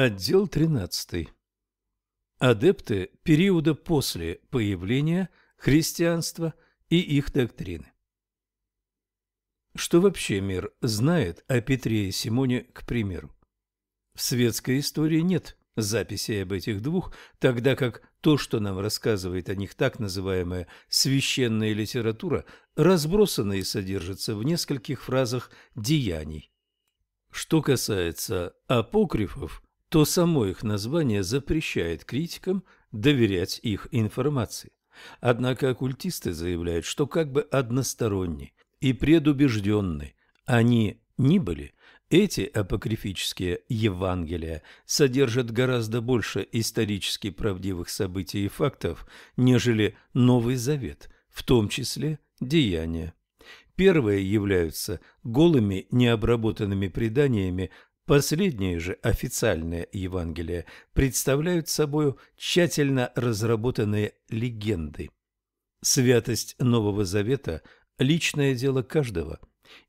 Отдел 13. Адепты периода после появления христианства и их доктрины. Что вообще мир знает о Петре и Симоне, к примеру? В светской истории нет записей об этих двух, тогда как то, что нам рассказывает о них так называемая священная литература, разбросано и содержится в нескольких фразах деяний. Что касается апокрифов, то само их название запрещает критикам доверять их информации. Однако оккультисты заявляют, что как бы односторонний и предубежденный они ни были, эти апокрифические Евангелия содержат гораздо больше исторически правдивых событий и фактов, нежели Новый Завет, в том числе деяния. Первые являются голыми необработанными преданиями Последние же официальные Евангелия представляют собою тщательно разработанные легенды. Святость Нового Завета – личное дело каждого,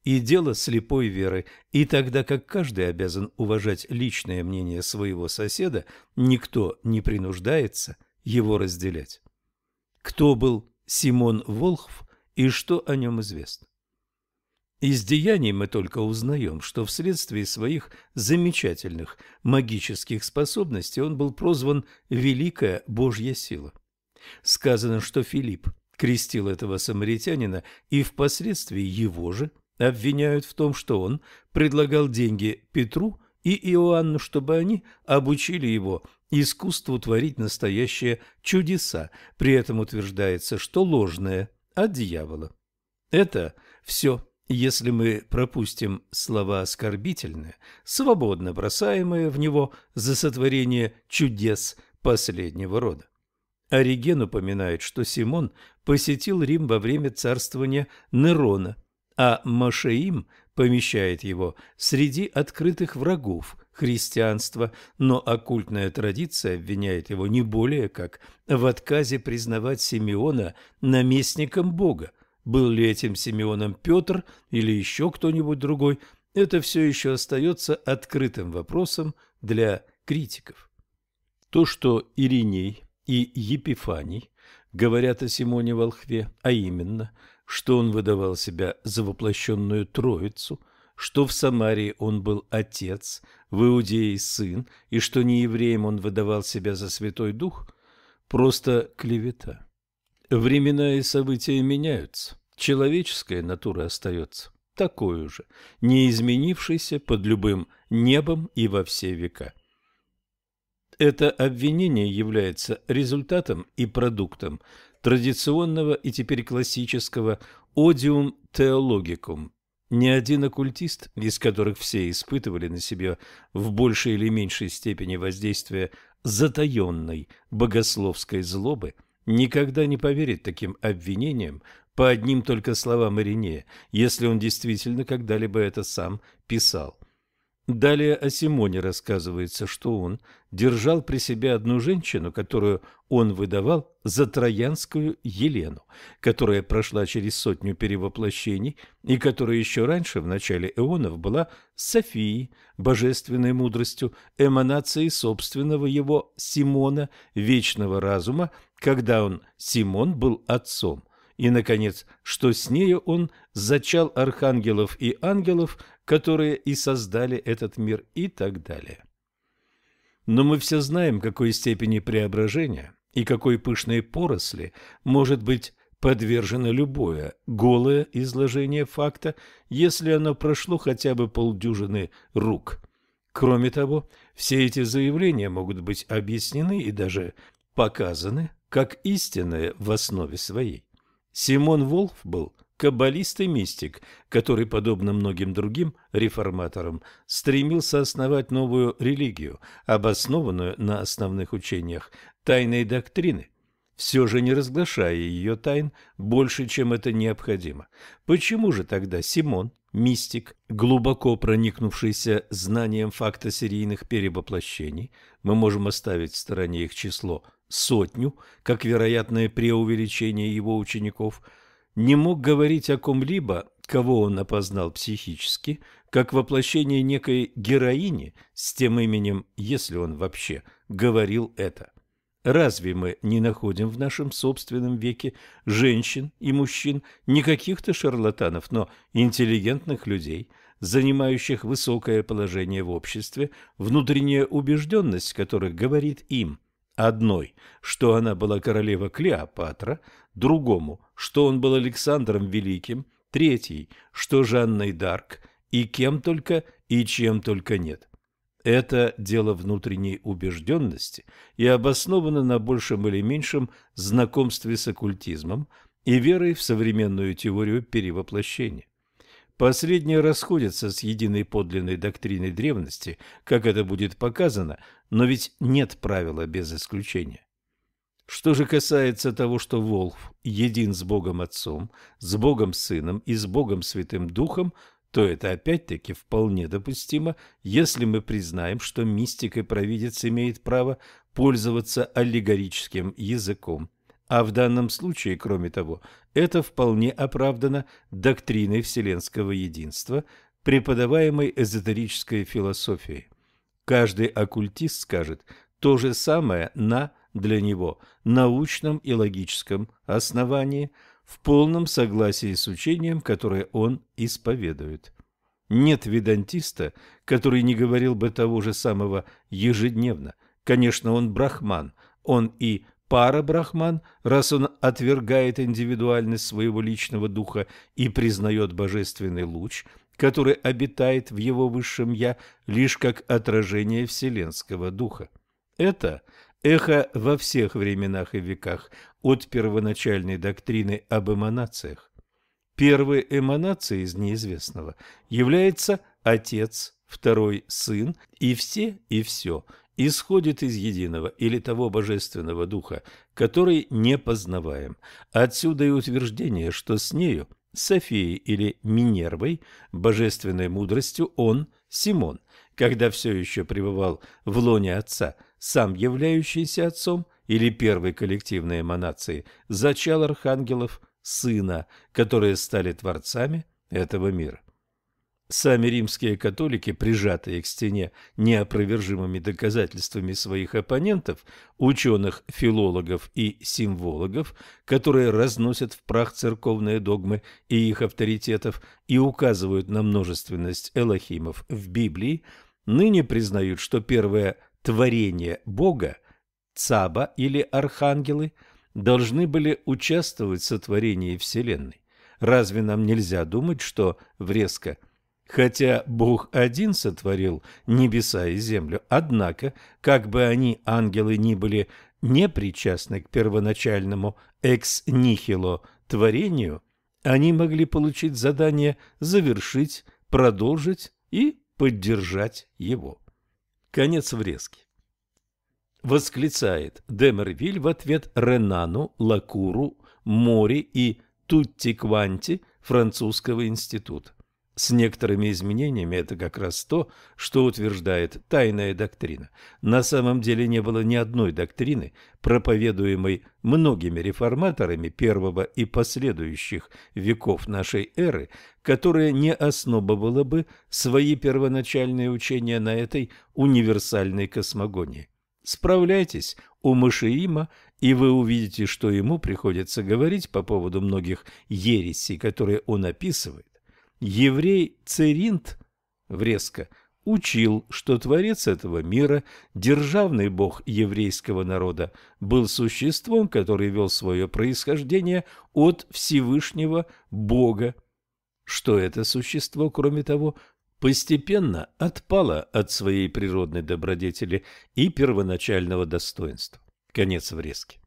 и дело слепой веры, и тогда как каждый обязан уважать личное мнение своего соседа, никто не принуждается его разделять. Кто был Симон Волхв и что о нем известно? Из деяний мы только узнаем, что вследствие своих замечательных магических способностей он был прозван «Великая Божья сила». Сказано, что Филипп крестил этого самаритянина и впоследствии его же обвиняют в том, что он предлагал деньги Петру и Иоанну, чтобы они обучили его искусству творить настоящие чудеса. При этом утверждается, что ложное от дьявола. Это все если мы пропустим слова оскорбительные, свободно бросаемые в него за сотворение чудес последнего рода. Ориген упоминает, что Симон посетил Рим во время царствования Нерона, а Машеим помещает его среди открытых врагов христианства, но оккультная традиция обвиняет его не более как в отказе признавать Симеона наместником Бога, был ли этим Симеоном Петр или еще кто-нибудь другой, это все еще остается открытым вопросом для критиков. То, что Ириней и Епифаний говорят о Симоне Волхве, а именно, что он выдавал себя за воплощенную Троицу, что в Самарии он был отец, в Иудее сын, и что не евреем он выдавал себя за Святой Дух, просто клевета. Времена и события меняются. Человеческая натура остается такой же, не изменившейся под любым небом и во все века. Это обвинение является результатом и продуктом традиционного и теперь классического «одиум теологикум». Ни один оккультист, из которых все испытывали на себе в большей или меньшей степени воздействие затаенной богословской злобы – никогда не поверит таким обвинениям по одним только словам Ирине, если он действительно когда-либо это сам писал. Далее о Симоне рассказывается, что он держал при себе одну женщину, которую он выдавал за троянскую Елену, которая прошла через сотню перевоплощений и которая еще раньше, в начале эонов, была Софией, божественной мудростью, эманацией собственного его Симона, вечного разума, когда он, Симон, был отцом и, наконец, что с нею он зачал архангелов и ангелов, которые и создали этот мир и так далее. Но мы все знаем, какой степени преображения и какой пышной поросли может быть подвержено любое голое изложение факта, если оно прошло хотя бы полдюжины рук. Кроме того, все эти заявления могут быть объяснены и даже показаны как истинные в основе своей. Симон Волф был каббалист и мистик, который, подобно многим другим реформаторам, стремился основать новую религию, обоснованную на основных учениях тайной доктрины, все же не разглашая ее тайн больше, чем это необходимо. Почему же тогда Симон, мистик, глубоко проникнувшийся знанием факта серийных перевоплощений, мы можем оставить в стороне их число – сотню, как вероятное преувеличение его учеников, не мог говорить о ком-либо, кого он опознал психически, как воплощение некой героини с тем именем, если он вообще говорил это. Разве мы не находим в нашем собственном веке женщин и мужчин, не каких-то шарлатанов, но интеллигентных людей, занимающих высокое положение в обществе, внутренняя убежденность которых говорит им – одной, что она была королева Клеопатра, другому, что он был Александром Великим, третий, что Жанной Дарк, и кем только и чем только нет. Это дело внутренней убежденности и обосновано на большем или меньшем знакомстве с оккультизмом и верой в современную теорию перевоплощения. Последнее расходится с единой подлинной доктриной древности, как это будет показано, но ведь нет правила без исключения. Что же касается того, что Волф един с Богом Отцом, с Богом Сыном и с Богом Святым Духом, то это опять-таки вполне допустимо, если мы признаем, что мистик и провидец имеет право пользоваться аллегорическим языком. А в данном случае, кроме того, это вполне оправдано доктриной вселенского единства, преподаваемой эзотерической философией. Каждый оккультист скажет то же самое на для него научном и логическом основании, в полном согласии с учением, которое он исповедует. Нет ведантиста, который не говорил бы того же самого ежедневно. Конечно, он брахман, он и пара брахман, раз он отвергает индивидуальность своего личного духа и признает божественный луч, который обитает в его высшем «я» лишь как отражение вселенского духа. Это эхо во всех временах и веках от первоначальной доктрины об эманациях. Первой эманацией из неизвестного является Отец, второй – Сын и все и все, исходит из единого или того божественного духа, который не познаваем. Отсюда и утверждение, что с нею, Софией или Минервой, божественной мудростью, он, Симон, когда все еще пребывал в лоне отца, сам являющийся отцом или первой коллективной эманацией, зачал архангелов сына, которые стали творцами этого мира. Сами римские католики, прижатые к стене неопровержимыми доказательствами своих оппонентов, ученых, филологов и символогов, которые разносят в прах церковные догмы и их авторитетов и указывают на множественность элохимов в Библии, ныне признают, что первое творение Бога, цаба или архангелы, должны были участвовать в сотворении Вселенной. Разве нам нельзя думать, что в резко – Хотя Бог один сотворил небеса и землю, однако, как бы они, ангелы, ни были непричастны к первоначальному экс-нихило творению, они могли получить задание завершить, продолжить и поддержать его. Конец врезки. Восклицает Демервиль в ответ Ренану, Лакуру, Мори и Тутти Кванти французского института. С некоторыми изменениями это как раз то, что утверждает тайная доктрина. На самом деле не было ни одной доктрины, проповедуемой многими реформаторами первого и последующих веков нашей эры, которая не основывала бы свои первоначальные учения на этой универсальной космогонии. Справляйтесь у Машиима, и вы увидите, что ему приходится говорить по поводу многих ересей, которые он описывает Еврей Церинт Врезко учил, что Творец этого мира, державный Бог еврейского народа, был существом, который вел свое происхождение от Всевышнего Бога. Что это существо, кроме того, постепенно отпало от своей природной добродетели и первоначального достоинства. Конец врезки.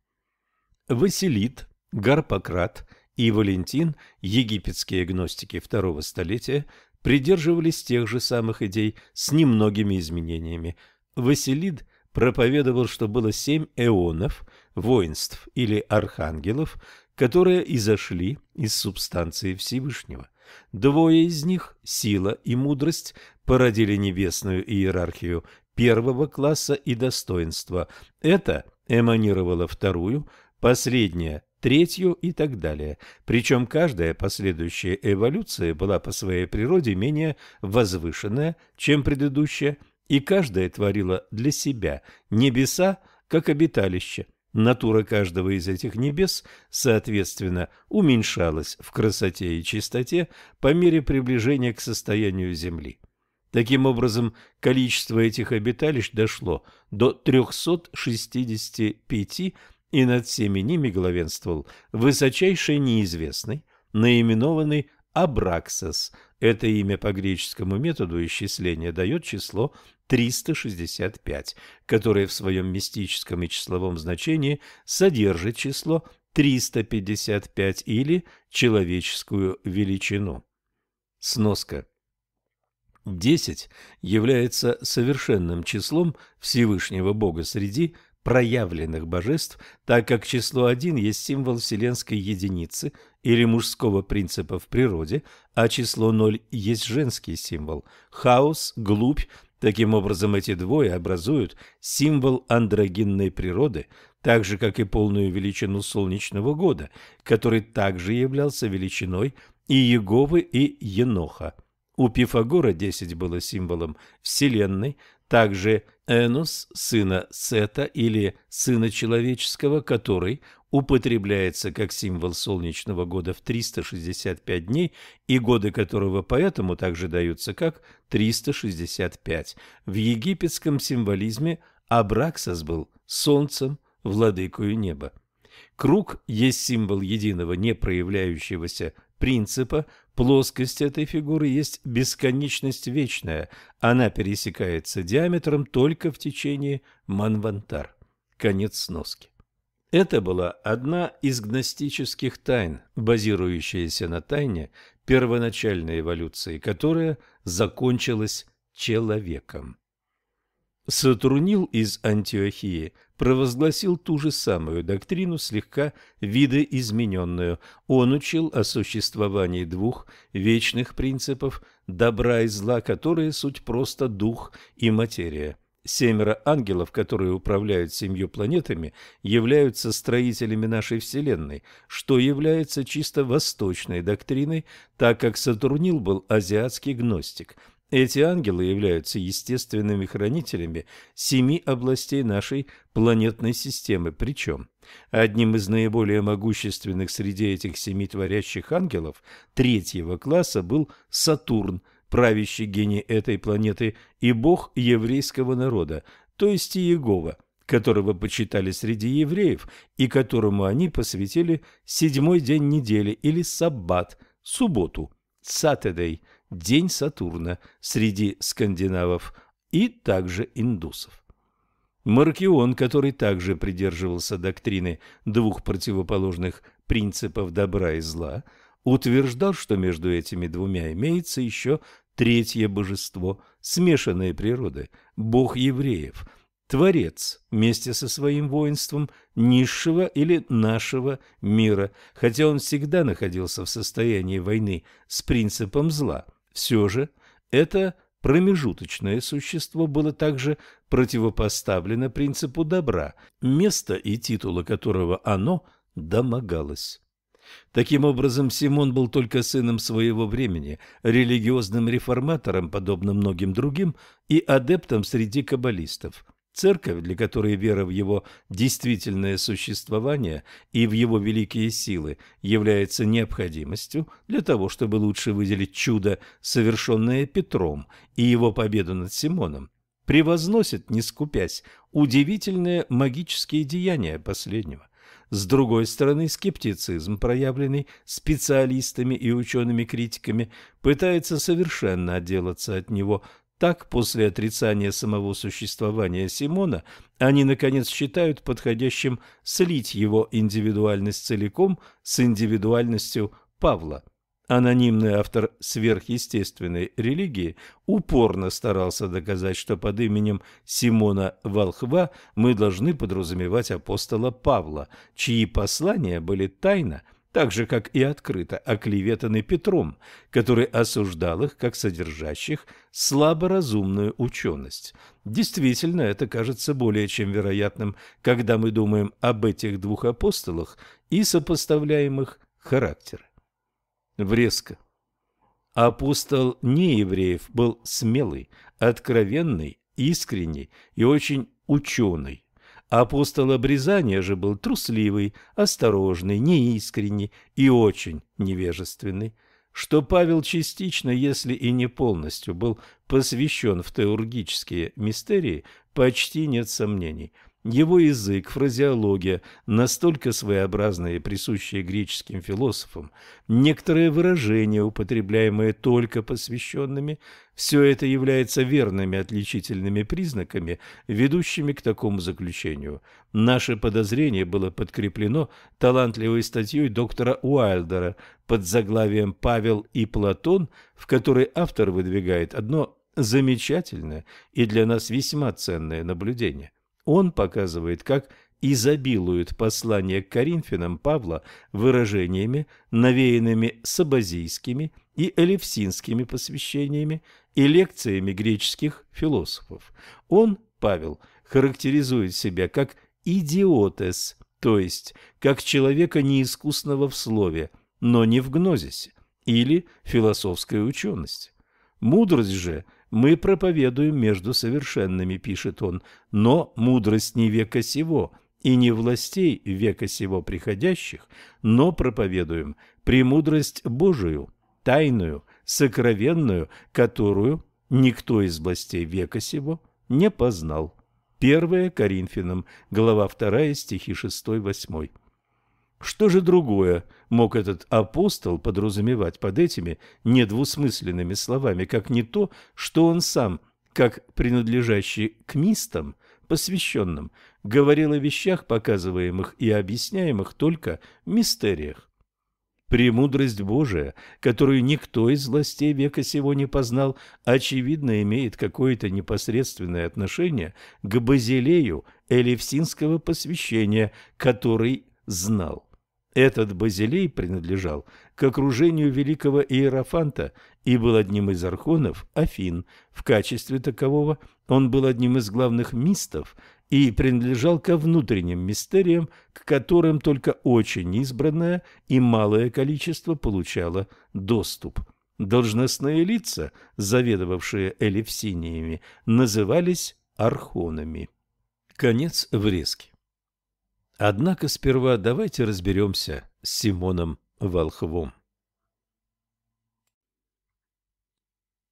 Василит, Гарпократ – и Валентин, египетские гностики второго столетия, придерживались тех же самых идей с немногими изменениями. Василид проповедовал, что было семь эонов, воинств или архангелов, которые изошли из субстанции Всевышнего. Двое из них, сила и мудрость, породили небесную иерархию первого класса и достоинства. Это эманировало вторую, последняя третью и так далее. Причем каждая последующая эволюция была по своей природе менее возвышенная, чем предыдущая, и каждая творила для себя небеса как обиталище. Натура каждого из этих небес, соответственно, уменьшалась в красоте и чистоте по мере приближения к состоянию Земли. Таким образом, количество этих обиталищ дошло до 365 и над всеми ними главенствовал высочайший неизвестный, наименованный Абраксос. Это имя по греческому методу исчисления дает число 365, которое в своем мистическом и числовом значении содержит число 355 или человеческую величину. Сноска. 10 является совершенным числом Всевышнего Бога среди проявленных божеств, так как число 1 есть символ вселенской единицы или мужского принципа в природе, а число 0 есть женский символ – хаос, глубь. Таким образом, эти двое образуют символ андрогинной природы, так же, как и полную величину солнечного года, который также являлся величиной и Еговы, и Еноха. У Пифагора 10 было символом Вселенной, также Энус, сына Сета или сына человеческого, который употребляется как символ солнечного года в 365 дней и годы которого поэтому также даются как 365. В египетском символизме Абраксас был солнцем, владыкою неба. Круг есть символ единого не проявляющегося принципа, Плоскость этой фигуры есть бесконечность вечная, она пересекается диаметром только в течение Манвантар. Конец сноски. Это была одна из гностических тайн, базирующаяся на тайне первоначальной эволюции, которая закончилась человеком. Сатурнил из Антиохии провозгласил ту же самую доктрину, слегка видоизмененную. Он учил о существовании двух вечных принципов – добра и зла, которые суть просто дух и материя. Семеро ангелов, которые управляют семью планетами, являются строителями нашей Вселенной, что является чисто восточной доктриной, так как Сатурнил был азиатский гностик – эти ангелы являются естественными хранителями семи областей нашей планетной системы, причем одним из наиболее могущественных среди этих семи творящих ангелов третьего класса был Сатурн, правящий гений этой планеты и бог еврейского народа, то есть Иегова, которого почитали среди евреев и которому они посвятили седьмой день недели или саббат, субботу, Сатедей – День Сатурна среди скандинавов и также индусов. Маркион, который также придерживался доктрины двух противоположных принципов добра и зла, утверждал, что между этими двумя имеется еще третье божество, смешанной природы, бог евреев, творец вместе со своим воинством низшего или нашего мира, хотя он всегда находился в состоянии войны с принципом зла – все же это промежуточное существо было также противопоставлено принципу добра, место и титула которого оно домогалось. Таким образом, Симон был только сыном своего времени, религиозным реформатором, подобно многим другим, и адептом среди каббалистов. Церковь, для которой вера в его действительное существование и в его великие силы является необходимостью для того, чтобы лучше выделить чудо, совершенное Петром, и его победу над Симоном, превозносит, не скупясь, удивительные магические деяния последнего. С другой стороны, скептицизм, проявленный специалистами и учеными-критиками, пытается совершенно отделаться от него, так, после отрицания самого существования Симона, они, наконец, считают подходящим слить его индивидуальность целиком с индивидуальностью Павла. Анонимный автор сверхъестественной религии упорно старался доказать, что под именем Симона Волхва мы должны подразумевать апостола Павла, чьи послания были тайно так же, как и открыто оклеветаны Петром, который осуждал их как содержащих слаборазумную ученость. Действительно, это кажется более чем вероятным, когда мы думаем об этих двух апостолах и сопоставляем их характеры. Врезка. Апостол неевреев был смелый, откровенный, искренний и очень ученый а апостол обрезания же был трусливый, осторожный, неискренний и очень невежественный. Что Павел частично, если и не полностью, был посвящен в теургические мистерии, почти нет сомнений – его язык, фразеология настолько своеобразные, и присущие греческим философам, некоторые выражения, употребляемые только посвященными, все это является верными отличительными признаками, ведущими к такому заключению. Наше подозрение было подкреплено талантливой статьей доктора Уайлдера под заглавием «Павел и Платон», в которой автор выдвигает одно замечательное и для нас весьма ценное наблюдение – он показывает, как изобилуют послание к Коринфянам Павла выражениями, навеянными сабазийскими и элевсинскими посвящениями и лекциями греческих философов. Он, Павел, характеризует себя как «идиотес», то есть как человека неискусного в слове, но не в гнозисе или философской учености. Мудрость же – мы проповедуем между совершенными, пишет он, но мудрость не века сего и не властей века сего приходящих, но проповедуем премудрость Божию, тайную, сокровенную, которую никто из властей века сего не познал. 1 Коринфянам, глава 2, стихи 6-8. Что же другое мог этот апостол подразумевать под этими недвусмысленными словами, как не то, что он сам, как принадлежащий к мистам, посвященным, говорил о вещах, показываемых и объясняемых только в мистериях? Премудрость Божия, которую никто из властей века сего не познал, очевидно имеет какое-то непосредственное отношение к базилею Элевсинского посвящения, который знал. Этот базилей принадлежал к окружению великого Иерофанта и был одним из архонов Афин. В качестве такового он был одним из главных мистов и принадлежал ко внутренним мистериям, к которым только очень избранное и малое количество получало доступ. Должностные лица, заведовавшие элевсиниями, назывались архонами. Конец врезки. Однако сперва давайте разберемся с Симоном Волховым.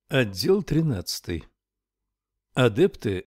Отдел 13. Адепты